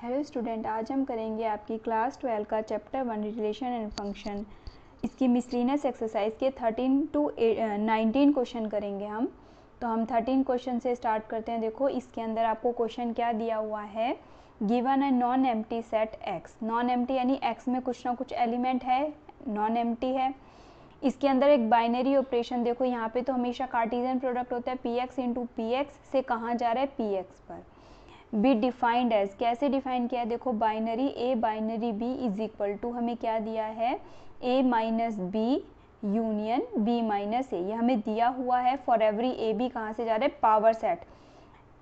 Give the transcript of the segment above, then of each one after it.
hello student आज हम करेंगे आपकी क्लास ट्वेल्व का chapter one relation and function इसकी मिसलिनस एक्सरसाइज के थर्टीन टू नाइनटीन क्वेश्चन करेंगे हम तो हम थर्टीन क्वेश्चन से स्टार्ट करते हैं देखो इसके अंदर आपको क्वेश्चन क्या दिया हुआ है given a non M set x non M यानी एक्स में कुछ ना कुछ एलिमेंट है नॉन एम है इसके अंदर एक बाइनरी ऑपरेशन देखो यहाँ पे तो हमेशा कार्टिजन प्रोडक्ट होता है P X into P X से कहाँ जा रहा है पी एक्स पर बी डिफाइंड एज कैसे डिफाइन किया है देखो binary A binary B is equal to हमें क्या दिया है A minus B union B minus A ये हमें दिया हुआ है फॉर एवरी ए बी कहाँ से जा रहे हैं पावर सेट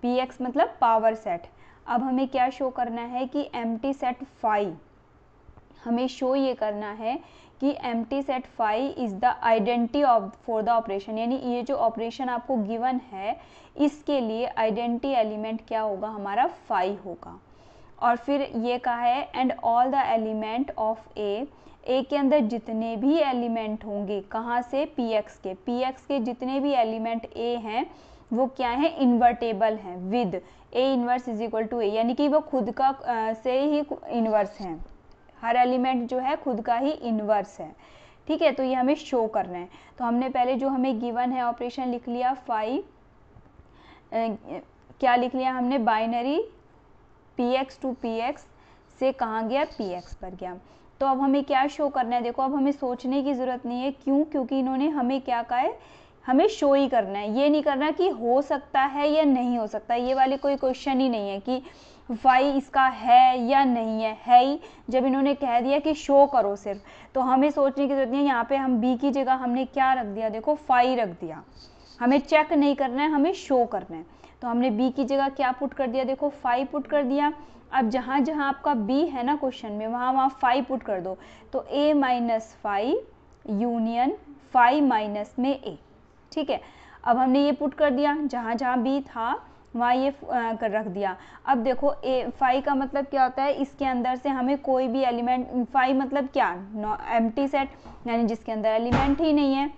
पी एक्स मतलब पावर सेट अब हमें क्या शो करना है कि एम सेट फाइव हमें शो ये करना है कि empty set phi is the identity of for the operation यानी ये जो ऑपरेशन आपको गिवन है इसके लिए आइडेंटिटी एलिमेंट क्या होगा हमारा फाइव होगा और फिर ये कहा है and all the element of A A के अंदर जितने भी एलिमेंट होंगे कहाँ से पी एक्स के पी एक्स के जितने भी एलिमेंट ए हैं वो क्या है इन्वर्टेबल हैं with A inverse is equal to A यानी कि वो खुद का आ, से ही इन्वर्स हैं हर एलिमेंट जो है खुद का ही इनवर्स है ठीक है तो ये हमें शो करना है तो हमने पहले जो हमें गिवन है ऑपरेशन लिख लिया फाइव क्या लिख लिया हमने binary P X to P X से कहाँ गया पी एक्स पर गया तो अब हमें क्या शो करना है देखो अब हमें सोचने की ज़रूरत नहीं है क्यों क्योंकि इन्होंने हमें क्या कहा है हमें शो ही करना है ये नहीं करना कि हो सकता है या नहीं हो सकता ये वाले कोई क्वेश्चन ही नहीं है कि वाई इसका है या नहीं है है ही जब इन्होंने कह दिया कि शो करो सिर्फ तो हमें सोचने की जरूरत नहीं है यहाँ पे हम बी की जगह हमने क्या रख दिया देखो फाई रख दिया हमें चेक नहीं करना है हमें शो करना है तो हमने बी की जगह क्या पुट कर दिया देखो फाइव पुट कर दिया अब जहाँ जहाँ आपका बी है ना क्वेश्चन में वहाँ वहाँ फाइव पुट कर दो तो A minus phi union phi minus में ए ठीक है अब हमने ये पुट कर दिया जहाँ जहाँ बी था वहाँ ये कर रख दिया अब देखो ए फाइव का मतलब क्या होता है इसके अंदर से हमें कोई भी एलिमेंट फाइव मतलब क्या एम सेट यानी जिसके अंदर एलिमेंट ही नहीं है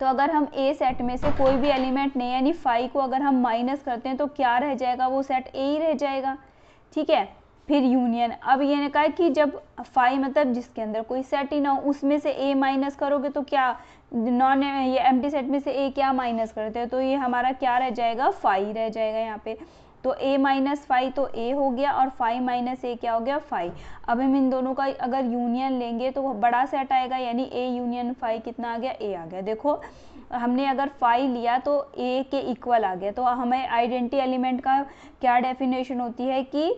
तो अगर हम ए सेट में से कोई भी एलिमेंट नहीं यानी फाइव को अगर हम माइनस करते हैं तो क्या रह जाएगा वो सेट ए ही रह जाएगा ठीक है फिर यूनियन अब ये ने कहा कि जब फाइव मतलब जिसके अंदर कोई सेट ही ना हो उसमें से ए माइनस करोगे तो क्या नॉन ये एम सेट में से ए क्या माइनस करते हैं तो ये हमारा क्या रह जाएगा फाइव रह जाएगा यहाँ पे तो ए माइनस फाइव तो ए हो गया और फाइव माइनस ए क्या हो गया फाइव अब हम इन दोनों का अगर यूनियन लेंगे तो बड़ा सेट आएगा यानी ए यूनियन फाइव कितना आ गया ए आ गया देखो हमने अगर फाइव लिया तो ए के इक्वल आ गया तो हमें आइडेंटी एलिमेंट का क्या डेफिनेशन होती है कि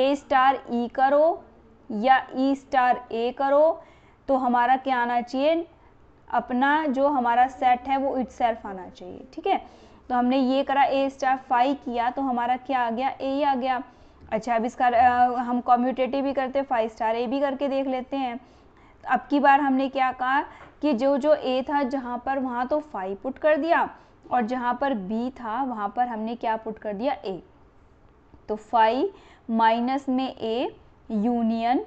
ए स्टार ई करो या e स्टार ए करो तो हमारा क्या आना चाहिए अपना जो हमारा सेट है वो इट सेल्फ आना चाहिए ठीक है तो हमने ये करा ए स्टार फाइव किया तो हमारा क्या आ गया ए आ गया अच्छा अब इसका आ, हम कॉम्यूटेटिव भी करते फाइव स्टार ए भी करके देख लेते हैं अब की बार हमने क्या कहा कि जो जो ए था जहाँ पर वहाँ तो फाइव पुट कर दिया और जहाँ पर बी था वहाँ पर हमने क्या पुट कर दिया ए तो फाइव माइनस में ए यूनियन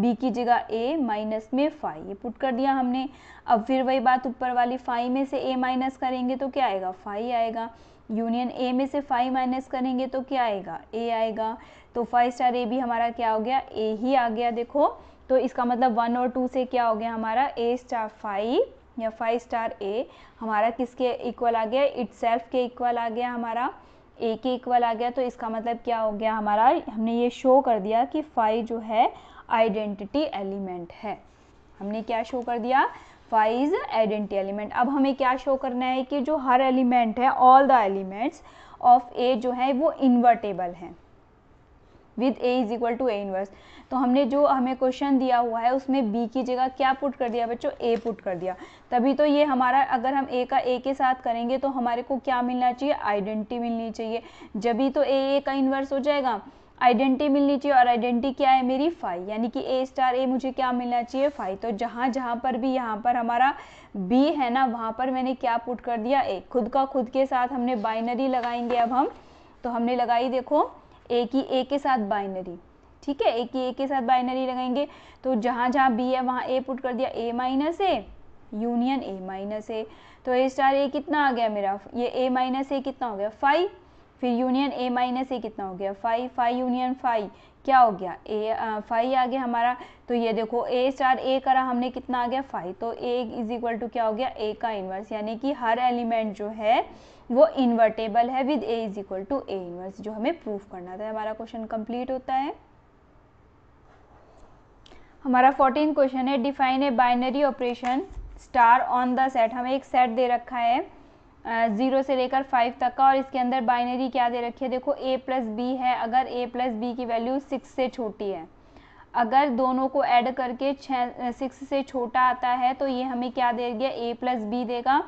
बी की जगह ए माइनस में फाइव ये पुट कर दिया हमने अब फिर वही बात ऊपर वाली फाइव में से ए माइनस करेंगे तो क्या आएगा फाइव आएगा यूनियन ए में से फाइव माइनस करेंगे तो क्या आएगा ए आएगा तो फाइव स्टार ए भी हमारा क्या हो गया ए ही आ गया देखो तो इसका मतलब वन और टू से क्या हो गया हमारा ए स्टार फाइव या फाइव स्टार ए हमारा किसके इक्वल आ गया इट के इक्वल आ गया हमारा ए के इक्वल आ गया तो इसका मतलब क्या हो गया हमारा हमने ये शो कर दिया कि फाइव जो है आइडेंटिटी एलिमेंट है हमने क्या शो कर दिया फाइव इज आइडेंटी एलिमेंट अब हमें क्या शो करना है कि जो हर एलिमेंट है all the elements of A जो है वो इन्वर्टेबल हैं with A is equal to A inverse तो हमने जो हमें क्वेश्चन दिया हुआ है उसमें बी की जगह क्या पुट कर दिया बच्चों ए पुट कर दिया तभी तो ये हमारा अगर हम ए का ए के साथ करेंगे तो हमारे को क्या मिलना चाहिए आइडेंटिटी मिलनी चाहिए जब ही तो ए ए का इनवर्स हो जाएगा आइडेंटिटी मिलनी चाहिए और आइडेंटिटी क्या है मेरी फाइव यानी कि ए स्टार ए मुझे क्या मिलना चाहिए फाइव तो जहाँ जहाँ पर भी यहाँ पर हमारा बी है ना वहाँ पर मैंने क्या पुट कर दिया ए खुद का खुद के साथ हमने बाइनरी लगाएंगे अब हम तो हमने लगाई देखो ए की ए के साथ बाइनरी ठीक है ए की ए के साथ बाइनरी लगाएंगे तो जहाँ जहाँ बी है वहाँ ए पुट कर दिया A minus A union A minus A तो ए स्टार ए कितना आ गया मेरा ये ए माइनस ए कितना हो गया फाइव फिर यूनियन ए माइनस ए कितना हो गया फाइव फाइव यूनियन फाइव क्या हो गया ए फाइव आ गया हमारा तो ये देखो ए स्टार ए करा हमने कितना आ गया फाइव तो ए इज इक्वल टू क्या हो गया ए का इन्वर्स यानी कि हर एलिमेंट जो है वो इन्वर्टेबल है with A is equal to A inverse जो हमें प्रूफ करना था हमारा क्वेश्चन कंप्लीट होता है हमारा फोर्टीन क्वेश्चन है define a binary operation star on the set हमें एक सेट दे रखा है ज़ीरो से लेकर फाइव तक का और इसके अंदर बाइनरी क्या दे रखी है देखो ए प्लस बी है अगर ए प्लस बी की वैल्यू सिक्स से छोटी है अगर दोनों को ऐड करके छः सिक्स से छोटा आता है तो ये हमें क्या दे गया ए प्लस बी देगा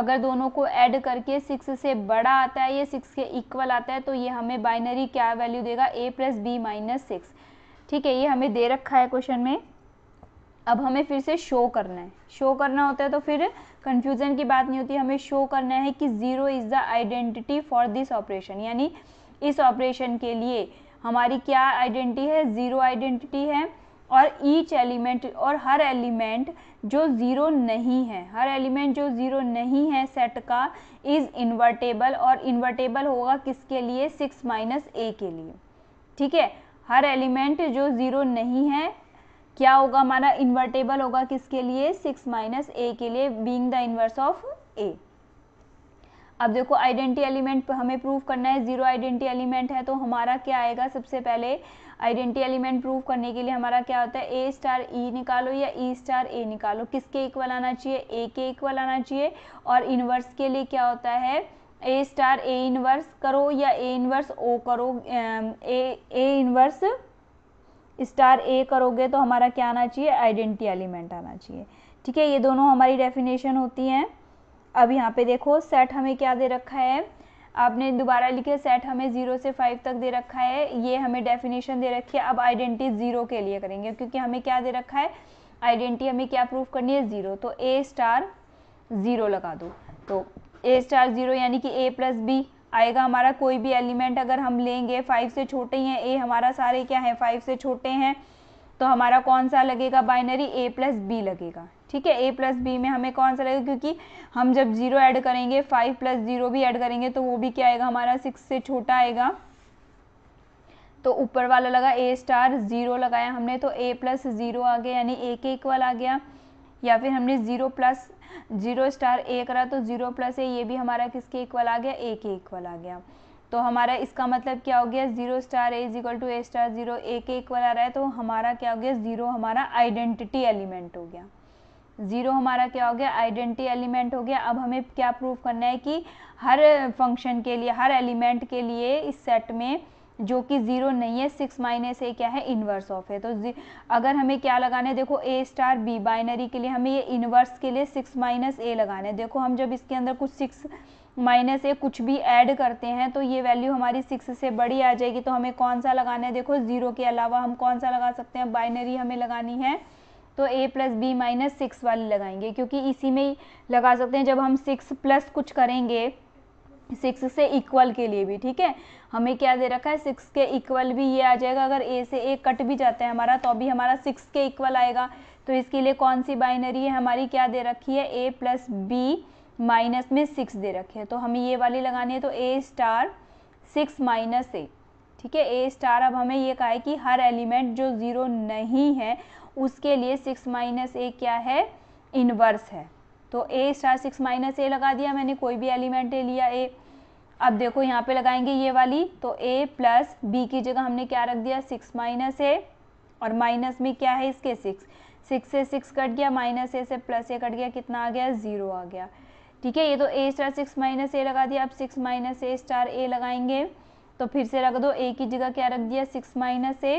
अगर दोनों को ऐड करके सिक्स से बड़ा आता है ये सिक्स के इक्वल आता है तो ये हमें बाइनरी क्या वैल्यू देगा A plus B minus six ठीक है ये हमें दे रखा है क्वेश्चन में अब हमें फिर से शो करना है शो करना होता है तो फिर कन्फ्यूज़न की बात नहीं होती हमें शो करना है कि zero is the identity for this operation यानी इस ऑपरेशन के लिए हमारी क्या आइडेंटिटी है ज़ीरो आइडेंटिटी है और ईच एलिमेंट और हर एलिमेंट जो ज़ीरो नहीं है हर एलिमेंट जो ज़ीरो नहीं है सेट का इज़ इन्वर्टेबल और इन्वर्टेबल होगा किसके लिए सिक्स माइनस ए के लिए ठीक है हर एलिमेंट जो ज़ीरो नहीं है क्या होगा हमारा इन्वर्टेबल होगा किसके लिए सिक्स माइनस ए के लिए being the inverse of A अब देखो आइडेंटिटी एलिमेंट हमें प्रूव करना है जीरो आइडेंटिटी एलिमेंट है तो हमारा क्या आएगा सबसे पहले आइडेंटिटी एलिमेंट प्रूव करने के लिए हमारा क्या होता है ए स्टार ई निकालो या ई स्टार ए निकालो किसके इक्वल आना चाहिए ए के इक्वल आना चाहिए और इनवर्स के लिए क्या होता है ए स्टार ए इनवर्स करो या ए इनवर्स ओ करो ए ए इनवर्स स्टार ए करोगे तो हमारा क्या आना चाहिए आइडेंटिटी एलिमेंट आना चाहिए ठीक है ये दोनों हमारी डेफिनेशन होती हैं अब यहाँ पे देखो सेट हमें क्या दे रखा है आपने दोबारा लिखे सेट हमें ज़ीरो से फाइव तक दे रखा है ये हमें डेफिनेशन दे रखी है अब आइडेंटिटी ज़ीरो के लिए करेंगे क्योंकि हमें क्या दे रखा है आइडेंटिटी हमें क्या प्रूफ करनी है ज़ीरो तो ए स्टार ज़ीरो लगा दो तो ए स्टार ज़ीरो यानी कि ए प्लस बी आएगा हमारा कोई भी एलिमेंट अगर हम लेंगे फाइव से छोटे हैं ए हमारा सारे क्या है फाइव से छोटे हैं तो हमारा कौन सा लगेगा बाइनरी ए प्लस बी लगेगा ठीक है ए प्लस बी में हमें कौन सा लगेगा क्योंकि हम जब जीरो ऐड करेंगे फाइव प्लस जीरो भी ऐड करेंगे तो वो भी क्या आएगा हमारा सिक्स से छोटा आएगा तो ऊपर वाला लगा ए स्टार ज़ीरो लगाया हमने तो ए प्लस ज़ीरो आ गया यानी एक एक वाला आ गया या फिर हमने zero plus zero star A करा तो ज़ीरो प्लस ए ये भी हमारा किसके इक्वल आ गया ए के इक्वल आ गया तो हमारा इसका मतलब क्या हो गया zero star A is equal to A star zero A के इक्वल आ रहा है तो हमारा क्या हो गया जीरो हमारा आइडेंटिटी एलिमेंट हो गया जीरो हमारा क्या हो गया आइडेंटिटी एलिमेंट हो गया अब हमें क्या प्रूफ करना है कि हर फंक्शन के लिए हर एलिमेंट के लिए इस सेट में जो कि ज़ीरो नहीं है सिक्स माइनस ए क्या है इनवर्स ऑफ है तो अगर हमें क्या लगाना है देखो ए स्टार बी बाइनरी के लिए हमें ये इनवर्स के लिए सिक्स माइनस ए लगाना है देखो हम जब इसके अंदर कुछ सिक्स माइनस ए कुछ भी ऐड करते हैं तो ये वैल्यू हमारी सिक्स से बड़ी आ जाएगी तो हमें कौन सा लगाना है देखो ज़ीरो के अलावा हम कौन सा लगा सकते हैं बाइनरी हमें लगानी है तो A plus B minus six वाली लगाएंगे क्योंकि इसी में लगा सकते हैं जब हम सिक्स प्लस कुछ करेंगे सिक्स से इक्वल के लिए भी ठीक है हमें क्या दे रखा है सिक्स के इक्वल भी ये आ जाएगा अगर ए से ए कट भी जाता है हमारा तो भी हमारा सिक्स के इक्वल आएगा तो इसके लिए कौन सी बाइनरी है हमारी क्या दे रखी है ए प्लस बी माइनस में सिक्स दे रखी है तो हमें ये वाली लगानी है तो A star six minus A ठीक है ए स्टार अब हमें ये कहा है कि हर एलिमेंट जो ज़ीरो नहीं है उसके लिए सिक्स माइनस ए क्या है इनवर्स है तो A star six minus A लगा दिया मैंने कोई भी एलिमेंट ले लिया ए अब देखो यहाँ पे लगाएंगे ये वाली तो ए प्लस बी की जगह हमने क्या रख दिया सिक्स माइनस ए और माइनस में क्या है इसके सिक्स सिक्स से सिक्स कट गया माइनस ए से प्लस ए कट गया कितना आ गया ज़ीरो आ गया ठीक है ये तो A star six minus A लगा दिया अब six minus A star A लगाएंगे तो फिर से रख दो ए की जगह क्या रख दिया six minus A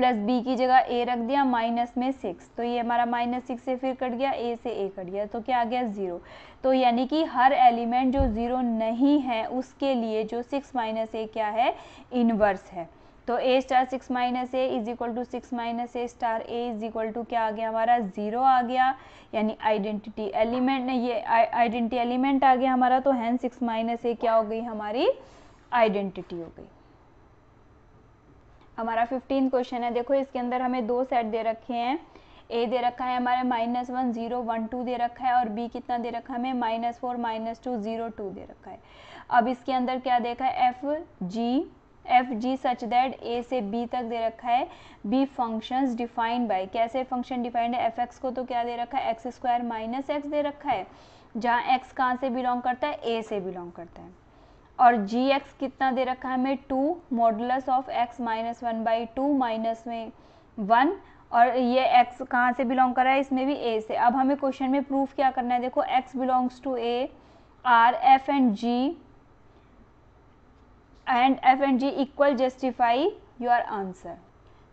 plus B की जगह ए रख दिया माइनस में सिक्स तो ये हमारा माइनस सिक्स से फिर कट गया ए से ए कट गया तो क्या आ गया ज़ीरो तो यानी कि हर एलिमेंट जो ज़ीरो नहीं है उसके लिए जो सिक्स माइनस ए क्या है इनवर्स है तो A star six minus A is equal to six minus A star A is equal to क्या आ गया हमारा ज़ीरो आ गया यानी आइडेंटिटी एलिमेंट ये आइडेंटिटी एलिमेंट आ गया हमारा तो हैं सिक्स माइनस ए क्या हो गई हमारी आइडेंटिटी हो गई हमारा फिफ्टीन क्वेश्चन है देखो इसके अंदर हमें दो सेट दे रखे हैं ए दे रखा है हमारे minus one zero one two दे रखा है और बी कितना दे रखा है हमें minus four minus two zero two दे रखा है अब इसके अंदर क्या देखा है F G F G such that A से बी तक दे रखा है बी फंक्शन डिफाइंड बाय कैसे फंक्शन डिफाइंड है एफ एक्स को तो क्या दे रखा है एक्स स्क्वायर माइनस एक्स दे रखा है जहाँ एक्स कहाँ से बिलोंग करता है ए से बिलोंग करता है और जी एक्स कितना दे रखा है हमें two modulus of X minus one by two minus में वन और ये एक्स कहाँ से बिलोंग कर रहा है इसमें भी ए से अब हमें क्वेश्चन में प्रूफ क्या करना है देखो X belongs to A are F and G and F and G equal justify your answer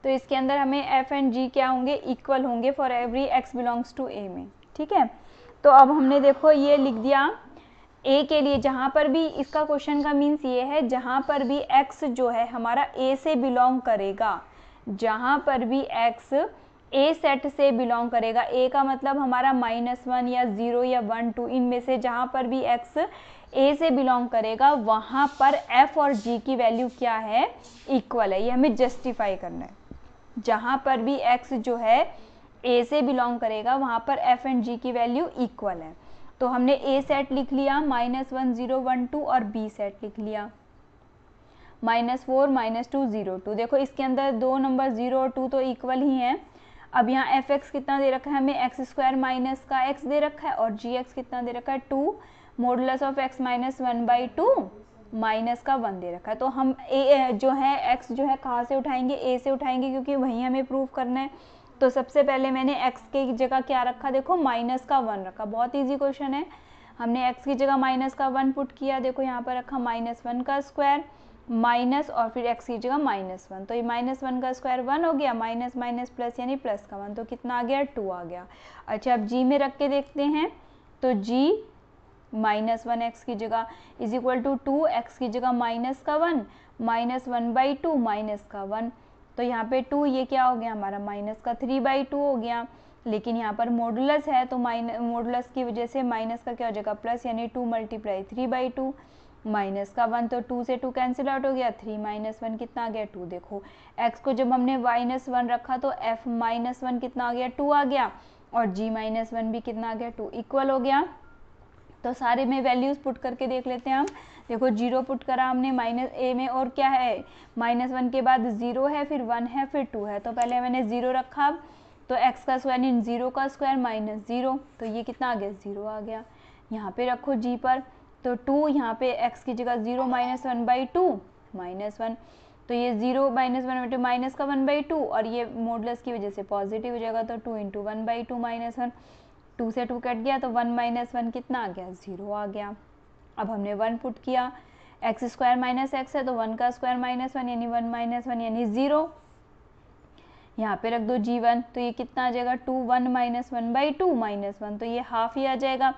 तो इसके अंदर हमें एफ एंड जी क्या होंगे इक्वल होंगे for every X belongs to A में ठीक है तो अब हमने देखो ये लिख दिया ए के लिए जहाँ पर भी इसका क्वेश्चन का मीन्स ये है जहाँ पर भी एक्स जो है हमारा ए से बिलोंग करेगा जहाँ पर भी एक्स ए सेट से बिलोंग करेगा ए का मतलब हमारा माइनस वन या ज़ीरो या वन टू इनमें से जहाँ पर भी एक्स ए से बिलोंग करेगा वहाँ पर एफ और जी की वैल्यू क्या है इक्वल है ये हमें जस्टिफाई करना है जहाँ पर भी एक्स जो है ए से बिलोंग करेगा वहाँ पर एफ एंड जी की वैल्यू इक्वल है तो हमने ए सेट लिख लिया minus one zero one two और बी सेट लिख लिया minus four minus two zero two देखो इसके अंदर दो नंबर ज़ीरो और टू तो इक्वल ही हैं अब यहाँ एफ एक्स कितना दे रखा है हमें एक्स स्क्वायर माइनस का एक्स दे रखा है और जी एक्स कितना दे रखा है two modulus of X minus one by two minus का वन दे रखा है तो हम ए जो है एक्स जो है कहाँ से उठाएंगे ए से उठाएंगे क्योंकि वहीं हमें प्रूव करना है तो सबसे पहले मैंने x की जगह क्या रखा देखो माइनस का वन रखा बहुत इजी क्वेश्चन है हमने x की जगह माइनस का वन पुट किया देखो यहाँ पर रखा माइनस वन का स्क्वायर माइनस और फिर x की जगह माइनस वन तो ये माइनस वन का स्क्वायर वन हो गया माइनस माइनस प्लस यानी प्लस का वन तो कितना आ गया टू आ गया अच्छा अब g में रख के देखते हैं तो g माइनस वन एक्स की जगह is equal to two X की जगह माइनस का one minus one by two minus का वन तो यहाँ पे टू ये क्या हो गया हमारा माइनस का थ्री बाई टू हो गया लेकिन यहाँ पर मोडुलस है तो माइन मोडुलस की वजह से माइनस का क्या हो जाएगा प्लस यानी two multiply three by two minus का वन तो टू से टू कैंसिल आउट हो गया थ्री माइनस वन कितना आ गया टू देखो एक्स को जब हमने माइनस वन रखा तो एफ माइनस वन कितना आ गया टू आ गया और जी माइनस वन भी कितना आ गया टू इक्वल हो गया तो सारे में वैल्यूज़ पुट करके देख लेते हैं हम देखो जीरो पुट करा हमने माइनस ए में और क्या है माइनस वन के बाद ज़ीरो है फिर वन है फिर टू है तो पहले मैंने ज़ीरो रखा अब तो एक्स का स्क्वायर इन ज़ीरो का स्क्वायर माइनस ज़ीरो तो ये कितना आ गया ज़ीरो आ गया यहाँ पे रखो जी पर तो टू यहाँ पे एक्स की जगह zero minus one by two minus one तो ये zero minus one two minus का वन बाई टू और ये मोडलस की वजह से पॉजिटिव हो जाएगा तो two into one by two minus one two से टू कट गया तो वन माइनस वन कितना आ गया ज़ीरो आ गया अब हमने वन पुट किया एक्स स्क्वायर माइनस एक्स है तो वन का स्क्वायर माइनस वन यानी वन माइनस वन यानी ज़ीरो यहाँ पे रख दो जी वन तो ये कितना आ जाएगा two one minus one by two minus one तो ये हाफ ही आ जाएगा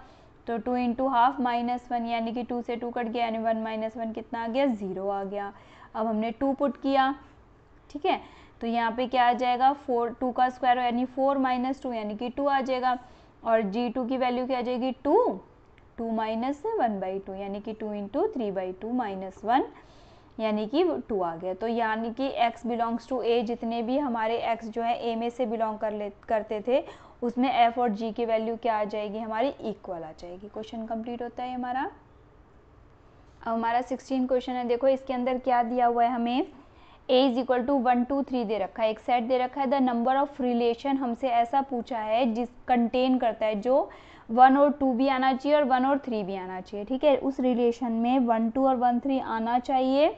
तो two into half minus one यानी कि टू से टू कट गया यानी वन माइनस वन कितना आ गया ज़ीरो आ गया अब हमने टू पुट किया ठीक है तो यहाँ पे क्या आ जाएगा फोर टू का स्क्वायर यानी फोर माइनस टू यानी कि टू आ जाएगा और जी टू की वैल्यू क्या आ जाएगी टू टू माइनस है वन बाई टू यानी कि two into three by two minus one यानी कि टू आ गया तो यानी कि x बिलोंग्स टू a जितने भी हमारे x जो है a में से बिलोंग कर ले करते थे उसमें f और g की वैल्यू क्या आ जाएगी हमारी इक्वल आ जाएगी क्वेश्चन कंप्लीट होता है हमारा अब हमारा सिक्सटीन क्वेश्चन है देखो इसके अंदर क्या दिया हुआ है हमें A is equal to one two three दे रखा है एक सेट दे रखा है द नंबर ऑफ रिलेशन हमसे ऐसा पूछा है जिस कंटेन करता है जो वन और टू भी आना चाहिए और वन और थ्री भी आना चाहिए ठीक है उस रिलेशन में वन टू और वन थ्री आना चाहिए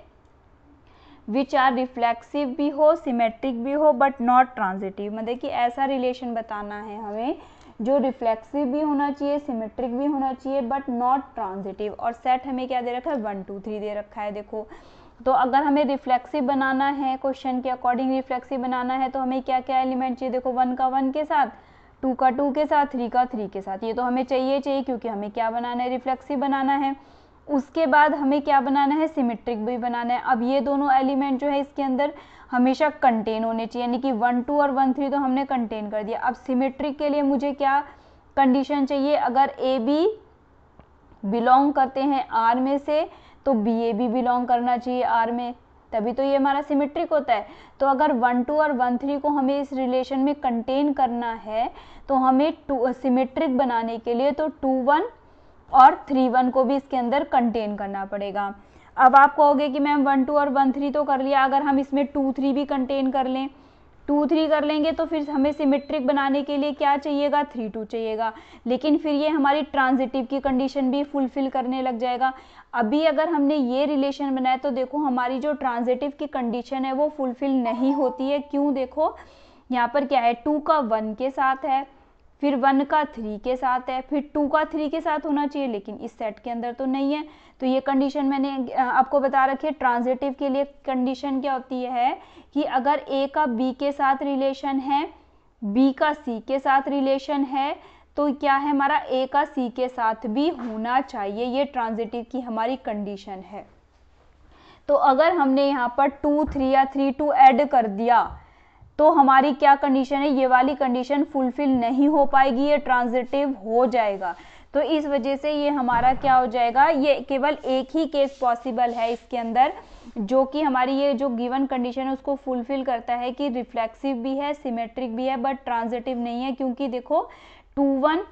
विच आर रिफ्लेक्सिव भी हो सिमेट्रिक भी हो बट नॉट ट्रांजिटिव मतलब कि ऐसा रिलेशन बताना है हमें जो रिफ्लेक्सिव भी होना चाहिए सिमेट्रिक भी होना चाहिए बट नॉट ट्रांजिटिव और सेट हमें क्या दे रखा है वन टू थ्री दे रखा है देखो तो अगर हमें रिफ्लेक्सिव बनाना है क्वेश्चन के अकॉर्डिंग रिफ्लेक्सिव बनाना है तो हमें क्या क्या एलिमेंट चाहिए देखो वन का वन के साथ टू का टू के साथ थ्री का थ्री के साथ ये तो हमें चाहिए चाहिए क्योंकि हमें क्या बनाना है रिफ्लेक्सिव बनाना है उसके बाद हमें क्या बनाना है सिमेट्रिक भी बनाना है अब ये दोनों एलिमेंट जो है इसके अंदर हमेशा कंटेन होने चाहिए यानी कि वन टू और वन थ्री तो हमने कंटेन कर दिया अब सिमेट्रिक के लिए मुझे क्या कंडीशन चाहिए अगर ए बी बिलोंग करते हैं आर में से तो बी ए बी बिलोंग करना चाहिए आर में तभी तो ये हमारा सिमेट्रिक होता है तो अगर वन टू और वन थ्री को हमें इस रिलेशन में कंटेन करना है तो हमें टू सिमेट्रिक बनाने के लिए तो टू वन और थ्री वन को भी इसके अंदर कंटेन करना पड़ेगा अब आप कहोगे कि मैम वन टू और वन थ्री तो कर लिया अगर हम इसमें टू थ्री भी कंटेन कर लें टू थ्री कर लेंगे तो फिर हमें सिमेट्रिक बनाने के लिए क्या चाहिएगा थ्री टू चाहिएगा लेकिन फिर ये हमारी ट्रांजिटिव की कंडीशन भी फुलफिल करने लग जाएगा अभी अगर हमने ये रिलेशन बनाया तो देखो हमारी जो ट्रांजिटिव की कंडीशन है वो फुलफिल नहीं होती है क्यों देखो यहाँ पर क्या है टू का वन के साथ है फिर वन का थ्री के साथ है फिर टू का थ्री के साथ होना चाहिए लेकिन इस सेट के अंदर तो नहीं है तो ये कंडीशन मैंने आपको बता रखी है ट्रांजिटिव के लिए कंडीशन क्या होती है कि अगर ए का बी के साथ रिलेशन है बी का सी के साथ रिलेशन है तो क्या है हमारा ए का सी के साथ भी होना चाहिए ये ट्रांजिटिव की हमारी कंडीशन है तो अगर हमने यहाँ पर टू थ्री या थ्री टू ऐड कर दिया तो हमारी क्या कंडीशन है ये वाली कंडीशन फुलफिल नहीं हो पाएगी ये ट्रांजिटिव हो जाएगा तो इस वजह से ये हमारा क्या हो जाएगा ये केवल एक ही केस पॉसिबल है इसके अंदर जो कि हमारी ये जो गिवन कंडीशन है उसको फुलफिल करता है कि रिफ्लेक्सिव भी है सिमेट्रिक भी है बट ट्रांजिटिव नहीं है क्योंकि देखो टू वन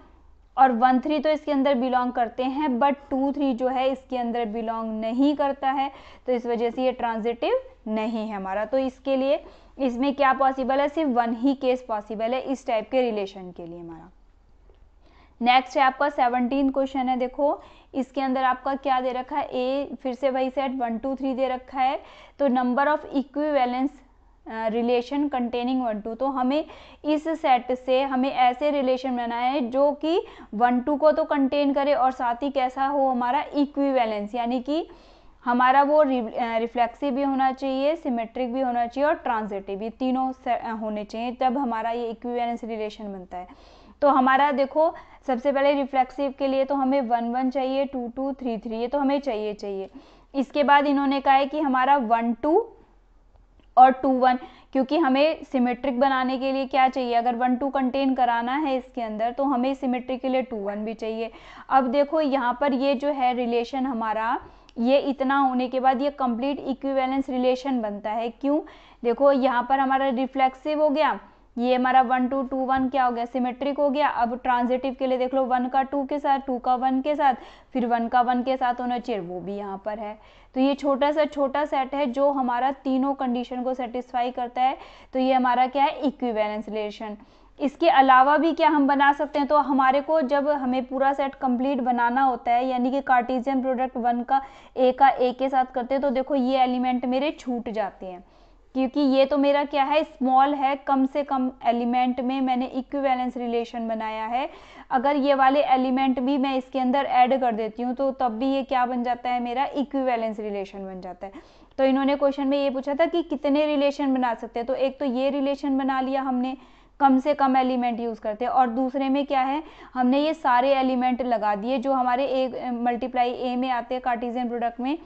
और वन थ्री तो इसके अंदर बिलोंग करते हैं बट टू थ्री जो है इसके अंदर बिलोंग नहीं करता है तो इस वजह से ये ट्रांजिटिव नहीं है हमारा तो इसके लिए इसमें क्या पॉसिबल है सिर्फ वन ही केस पॉसिबल है इस टाइप के रिलेशन के लिए हमारा नेक्स्ट है आपका सेवनटीन क्वेश्चन है देखो इसके अंदर आपका क्या दे रखा है ए फिर से वही सेट वन टू थ्री दे रखा है तो number of equivalence relation containing one two तो हमें इस सेट से हमें ऐसे रिलेशन बनाना है जो कि वन टू को तो कंटेन करे और साथ ही कैसा हो हमारा इक्विवेलेंस यानी कि हमारा वो रिफ्लेक्सिव भी होना चाहिए सिमेट्रिक भी होना चाहिए और ट्रांजिटिव ये तीनों होने चाहिए तब हमारा ये इक्विवेलेंस रिलेशन बनता है तो हमारा देखो सबसे पहले रिफ्लेक्सिव के लिए तो हमें वन वन चाहिए टू टू थ्री थ्री ये तो हमें चाहिए चाहिए इसके बाद इन्होंने कहा है कि हमारा वन टू और टू वन क्योंकि हमें सिमेट्रिक बनाने के लिए क्या चाहिए अगर वन टू कंटेन कराना है इसके अंदर तो हमें सिमेट्रिक के लिए टू वन भी चाहिए अब देखो यहाँ पर ये जो है रिलेशन हमारा ये इतना होने के बाद ये कंप्लीट इक्विवेलेंस रिलेशन बनता है क्यों देखो यहाँ पर हमारा रिफ्लेक्सिव हो गया ये हमारा वन टू टू वन क्या हो गया सिमेट्रिक हो गया अब ट्रांजिटिव के लिए देख लो वन का टू के साथ टू का वन के साथ फिर वन का वन के साथ होना चाहिए वो भी यहाँ पर है तो ये छोटा सा छोटा सेट है जो हमारा तीनों कंडीशन को सेटिस्फाई करता है तो ये हमारा क्या है इक्विवेलेंस रिलेशन इसके अलावा भी क्या हम बना सकते हैं तो हमारे को जब हमें पूरा सेट कंप्लीट बनाना होता है यानी कि कार्टिजियन प्रोडक्ट वन का ए का ए के साथ करते हैं तो देखो ये एलिमेंट मेरे छूट जाते हैं क्योंकि ये तो मेरा क्या है स्मॉल है कम से कम एलिमेंट में मैंने इक्विवेलेंस रिलेशन बनाया है अगर ये वाले एलिमेंट भी मैं इसके अंदर ऐड कर देती हूँ तो तब भी ये क्या बन जाता है मेरा इक्विवेलेंस रिलेशन बन जाता है तो इन्होंने क्वेश्चन में ये पूछा था कि कितने रिलेशन बना सकते हैं तो एक तो ये रिलेशन बना लिया हमने कम से कम एलिमेंट यूज़ करते हैं और दूसरे में क्या है हमने ये सारे एलिमेंट लगा दिए जो हमारे ए मल्टीप्लाई ए में आते हैं कार्टिजियन प्रोडक्ट में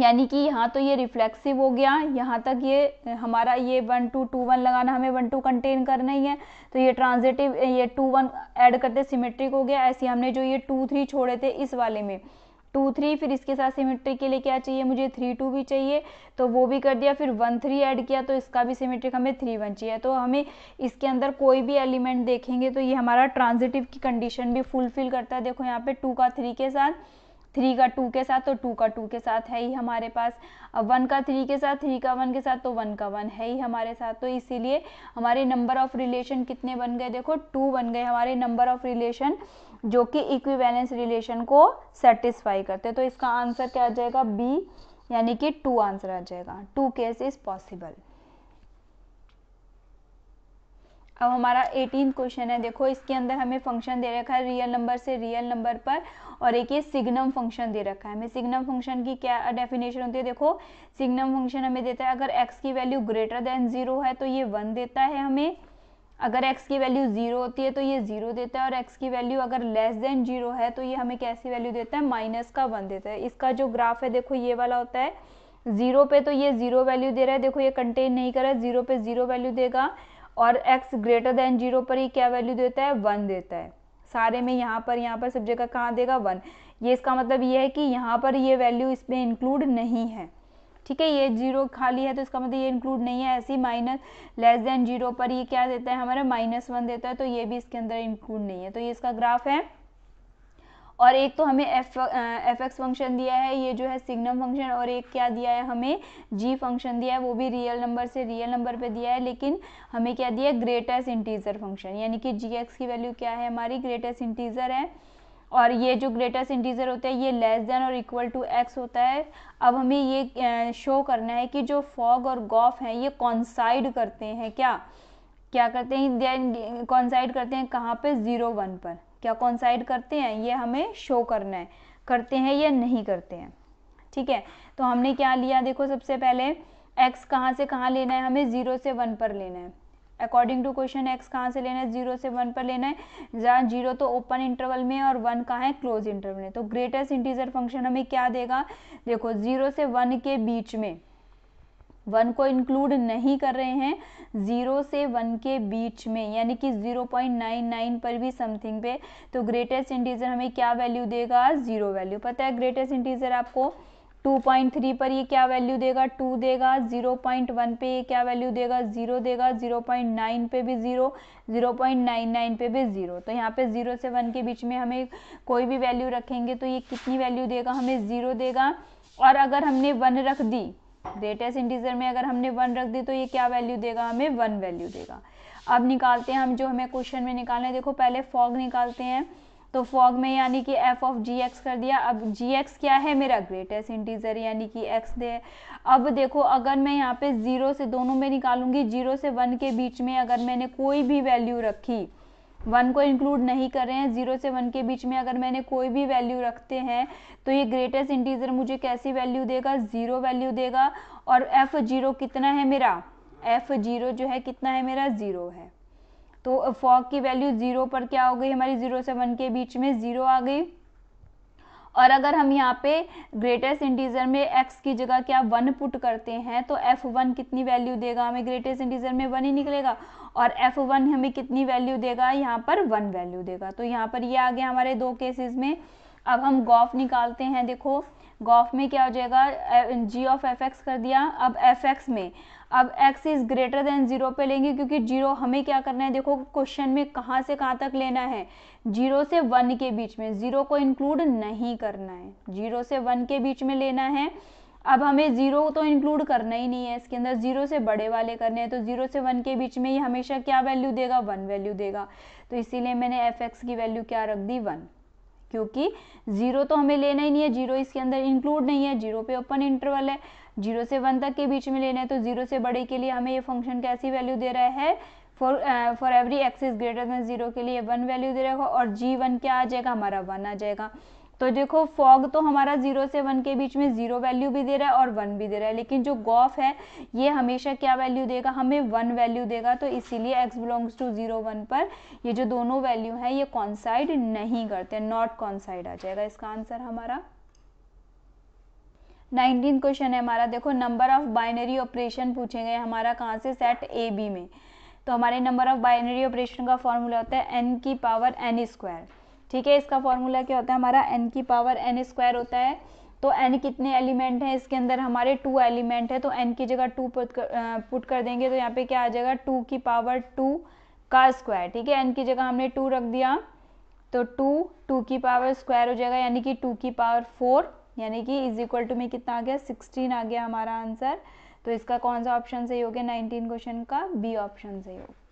यानी कि यहाँ तो ये रिफ्लेक्सिव हो गया यहाँ तक ये हमारा ये वन टू टू वन लगाना हमें वन टू कंटेन करना ही है तो ये ट्रांजिटिव ये टू वन ऐड करते सिमेट्रिक हो गया ऐसे हमने जो ये टू थ्री छोड़े थे इस वाले में टू थ्री फिर इसके साथ सिमेट्री के लिए क्या चाहिए मुझे थ्री टू भी चाहिए तो वो भी कर दिया फिर वन थ्री ऐड किया तो इसका भी सिमेट्रिक हमें थ्री वन चाहिए तो हमें इसके अंदर कोई भी एलिमेंट देखेंगे तो ये हमारा ट्रांजिटिव की कंडीशन भी फुलफिल करता है देखो यहाँ पे टू का थ्री के साथ थ्री का टू के साथ तो टू का टू के साथ है ही हमारे पास अब वन का थ्री के साथ थ्री का वन के साथ तो वन का वन है ही हमारे साथ तो इसीलिए हमारे नंबर ऑफ रिलेशन कितने बन गए देखो टू बन गए हमारे नंबर ऑफ रिलेशन जो कि इक्वी बैलेंस रिलेशन को सेटिस्फाई करते तो इसका आंसर क्या आ जाएगा बी यानी कि टू आंसर आ जाएगा टू केस इज पॉसिबल अब हमारा एटीन क्वेश्चन है देखो इसके अंदर हमें फंक्शन दे रखा है रियल नंबर से रियल नंबर पर और एक ये सिग्नम फंक्शन दे रखा है हमें सिग्नम फंक्शन की क्या डेफिनेशन होती है देखो सिग्नम फंक्शन हमें देता है अगर एक्स की वैल्यू ग्रेटर देन ज़ीरो है तो ये वन देता है हमें अगर एक्स की वैल्यू ज़ीरो होती है तो ये ज़ीरो देता है और एक्स की वैल्यू अगर लेस देन जीरो है तो ये हमें कैसी वैल्यू देता है माइनस का वन देता है इसका जो ग्राफ है देखो ये वाला होता है ज़ीरो पे तो ये ज़ीरो वैल्यू दे रहा है देखो ये कंटेन नहीं कर रहा है ज़ीरो पे ज़ीरो वैल्यू देगा और एक्स ग्रेटर देन जीरो पर ही क्या वैल्यू देता है वन देता है सारे में यहाँ पर यहाँ पर सब जगह कहाँ देगा वन ये इसका मतलब ये है कि यहाँ पर ये वैल्यू इसमें इंक्लूड नहीं है ठीक है ये जीरो खाली है तो इसका मतलब ये इंक्लूड नहीं है ऐसी माइनस लेस देन जीरो पर ये क्या देता है हमारा माइनस वन देता है तो ये भी इसके अंदर इंक्लूड नहीं है तो ये इसका ग्राफ है और एक तो हमें एफ एफ एक्स फंक्शन दिया है ये जो है सिग्नम फंक्शन और एक क्या दिया है हमें जी फंक्शन दिया है वो भी रियल नंबर से रियल नंबर पे दिया है लेकिन हमें क्या दिया है ग्रेटेस्ट इंटीज़र फंक्शन यानी कि जी एक्स की वैल्यू क्या है हमारी ग्रेटेस्ट इंटीज़र है और ये जो ग्रेटेस्ट इंटीजर होता है ये लेस देन और इक्वल टू एक्स होता है अब हमें ये शो करना है कि जो फॉग और गॉफ हैं ये कॉन्साइड करते हैं क्या क्या करते हैं कॉन्साइड करते हैं कहाँ पे ज़ीरो वन पर क्या कॉन्साइड करते हैं ये हमें शो करना है करते हैं या नहीं करते हैं ठीक है तो हमने क्या लिया देखो सबसे पहले एक्स कहाँ से कहाँ लेना है हमें ज़ीरो से वन पर लेना है अकॉर्डिंग टू क्वेश्चन एक्स कहाँ से लेना है जीरो से वन पर लेना है जहाँ जीरो तो ओपन इंटरवल में और वन कहाँ है क्लोज इंटरवल में तो ग्रेटेस्ट इंटीजर फंक्शन हमें क्या देगा देखो जीरो से वन के बीच में वन को इंक्लूड नहीं कर रहे हैं ज़ीरो से वन के बीच में यानी कि ज़ीरो पॉइंट नाइन नाइन पर भी समथिंग पे तो ग्रेटेस्ट इंटीजर हमें क्या वैल्यू देगा ज़ीरो वैल्यू पता है ग्रेटेस्ट इंटीजर आपको 2.3 पर ये क्या वैल्यू देगा 2 देगा 0.1 पे ये क्या वैल्यू देगा 0 देगा 0.9 पे भी 0 0.99 पे भी 0 तो यहाँ पे 0 से 1 के बीच में हमें कोई भी वैल्यू रखेंगे तो ये कितनी वैल्यू देगा हमें 0 देगा और अगर हमने 1 रख दी ग्रेटेस्ट इंटीजर में अगर हमने वन रख दी तो ये क्या वैल्यू देगा हमें वन वैल्यू देगा अब निकालते हैं हम जो हमें क्वेश्चन में निकालना है देखो पहले फॉग निकालते हैं तो फॉग में यानी कि एफ ऑफ जी एक्स कर दिया अब जी एक्स क्या है मेरा ग्रेटेस्ट इंटीजर यानी कि एक्स दे अब देखो अगर मैं यहाँ पे ज़ीरो से दोनों में निकालूंगी जीरो से वन के बीच में अगर मैंने कोई भी वैल्यू रखी वन को इंक्लूड नहीं कर रहे हैं ज़ीरो से वन के बीच में अगर मैंने कोई भी वैल्यू रखते हैं तो ये ग्रेटेस्ट इंटीजर मुझे कैसी वैल्यू देगा ज़ीरो वैल्यू देगा और एफ़ जीरो कितना है मेरा एफ़ जीरो जो है कितना है मेरा ज़ीरो है तो फॉग की वैल्यू ज़ीरो पर क्या हो गई हमारी ज़ीरो से वन के बीच में ज़ीरो आ गई और अगर हम यहाँ पे ग्रेटेस्ट इंटीजर में x की जगह क्या वन पुट करते हैं तो f1 कितनी वैल्यू देगा हमें ग्रेटेस्ट इंटीजर में वन ही निकलेगा और एफ वन हमें कितनी वैल्यू देगा यहाँ पर वन वैल्यू देगा तो यहाँ पर ये यह आ गया हमारे दो केसेस में अब हम गॉफ निकालते हैं देखो गॉफ में क्या हो जाएगा जी ऑफ एफ एक्स कर दिया अब एफ एक्स में अब x is greater than zero पे लेंगे क्योंकि जीरो हमें क्या करना है देखो क्वेश्चन में कहाँ से कहाँ तक लेना है जीरो से वन के बीच में जीरो को इंक्लूड नहीं करना है जीरो से वन के बीच में लेना है अब हमें ज़ीरो तो इंक्लूड करना ही नहीं है इसके अंदर ज़ीरो से बड़े वाले करने हैं तो ज़ीरो से वन के बीच में ही हमेशा क्या वैल्यू देगा वन वैल्यू देगा तो इसीलिए मैंने एफ एक्स की वैल्यू क्या रख दी वन क्योंकि ज़ीरो तो हमें लेना ही नहीं है जीरो इसके अंदर इंक्लूड नहीं है जीरो पे ओपन इंटरवल है जीरो से वन तक के बीच में लेना है तो ज़ीरो से बड़े के लिए हमें ये फंक्शन कैसी वैल्यू दे रहा है for for every x is greater than zero के लिए वन वैल्यू दे है और जी वन क्या आ जाएगा हमारा वन आ जाएगा तो देखो फॉग तो हमारा जीरो से वन के बीच में जीरो वैल्यू भी दे रहा है और वन भी दे रहा है लेकिन जो गॉफ है ये हमेशा क्या वैल्यू देगा हमें वन वैल्यू देगा तो इसीलिए x belongs to zero one पर ये जो दोनों वैल्यू है ये कॉन्साइड नहीं करते नॉट कॉन्साइड आ जाएगा इसका आंसर हमारा नाइनटीन क्वेश्चन है हमारा देखो नंबर ऑफ बाइनरी ऑपरेशन पूछेंगे हमारा कहाँ से सेट ए बी में तो हमारे नंबर ऑफ बाइनरी ऑपरेशन का फॉर्मूला होता है एन की पावर एन स्क्वायर ठीक है इसका फॉर्मूला क्या होता है हमारा एन की पावर एन स्क्वायर होता है तो एन कितने एलिमेंट हैं इसके अंदर हमारे टू एलिमेंट है तो एन की जगह टू पुट कर पुट कर देंगे तो यहाँ पे क्या आ जाएगा टू की पावर टू का स्क्वायर ठीक है एन की जगह हमने टू रख दिया तो टू टू की पावर स्क्वायर हो जाएगा यानी कि टू की पावर फोर यानी कि इज इक्वल टू में कितना आ गया सिक्सटीन आ गया हमारा आंसर तो इसका कौन सा ऑप्शन सही हो गया नाइनटीन क्वेश्चन का बी ऑप्शन सही होगा